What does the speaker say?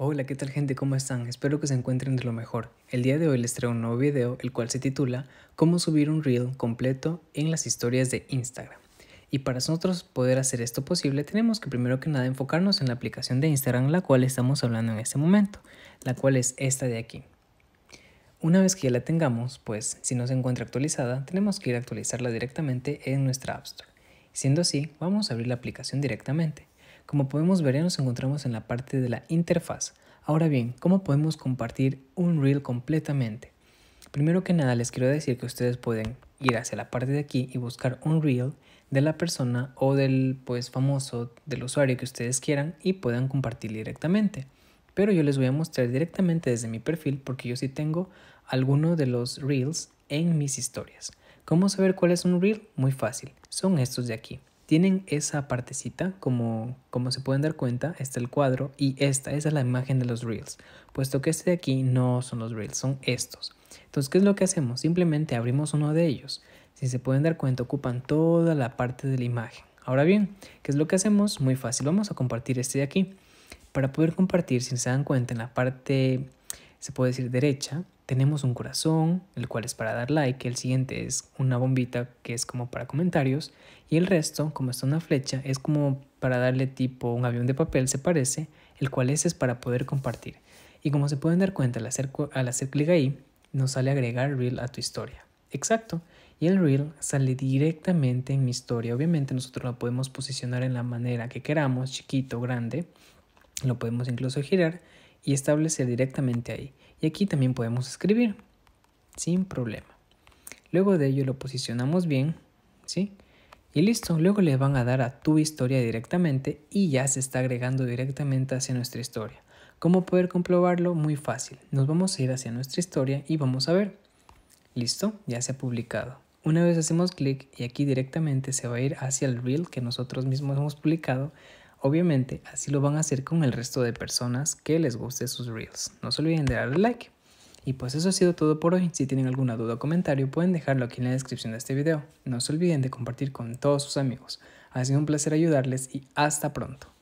Hola, ¿qué tal gente? ¿Cómo están? Espero que se encuentren de lo mejor. El día de hoy les traigo un nuevo video, el cual se titula Cómo subir un reel completo en las historias de Instagram. Y para nosotros poder hacer esto posible, tenemos que primero que nada enfocarnos en la aplicación de Instagram, la cual estamos hablando en este momento, la cual es esta de aquí. Una vez que ya la tengamos, pues si no se encuentra actualizada, tenemos que ir a actualizarla directamente en nuestra App Store. Siendo así, vamos a abrir la aplicación directamente. Como podemos ver, ya nos encontramos en la parte de la interfaz. Ahora bien, ¿cómo podemos compartir un reel completamente? Primero que nada, les quiero decir que ustedes pueden ir hacia la parte de aquí y buscar un reel de la persona o del pues famoso del usuario que ustedes quieran y puedan compartir directamente. Pero yo les voy a mostrar directamente desde mi perfil porque yo sí tengo alguno de los reels en mis historias. ¿Cómo saber cuál es un reel? Muy fácil. Son estos de aquí tienen esa partecita, como, como se pueden dar cuenta, está el cuadro y esta, esa es la imagen de los reels, puesto que este de aquí no son los reels, son estos. Entonces, ¿qué es lo que hacemos? Simplemente abrimos uno de ellos. Si se pueden dar cuenta, ocupan toda la parte de la imagen. Ahora bien, ¿qué es lo que hacemos? Muy fácil, vamos a compartir este de aquí. Para poder compartir, si se dan cuenta, en la parte, se puede decir derecha, tenemos un corazón, el cual es para dar like, el siguiente es una bombita que es como para comentarios y el resto, como está una flecha, es como para darle tipo un avión de papel, se parece, el cual ese es para poder compartir. Y como se pueden dar cuenta al hacer, al hacer clic ahí, nos sale agregar reel a tu historia. Exacto. Y el reel sale directamente en mi historia. Obviamente nosotros lo podemos posicionar en la manera que queramos, chiquito, grande. Lo podemos incluso girar y establecer directamente ahí. Y aquí también podemos escribir, sin problema. Luego de ello lo posicionamos bien, ¿sí? Y listo, luego le van a dar a tu historia directamente y ya se está agregando directamente hacia nuestra historia. ¿Cómo poder comprobarlo? Muy fácil. Nos vamos a ir hacia nuestra historia y vamos a ver. Listo, ya se ha publicado. Una vez hacemos clic y aquí directamente se va a ir hacia el reel que nosotros mismos hemos publicado Obviamente, así lo van a hacer con el resto de personas que les guste sus reels. No se olviden de darle like. Y pues eso ha sido todo por hoy. Si tienen alguna duda o comentario, pueden dejarlo aquí en la descripción de este video. No se olviden de compartir con todos sus amigos. Ha sido un placer ayudarles y hasta pronto.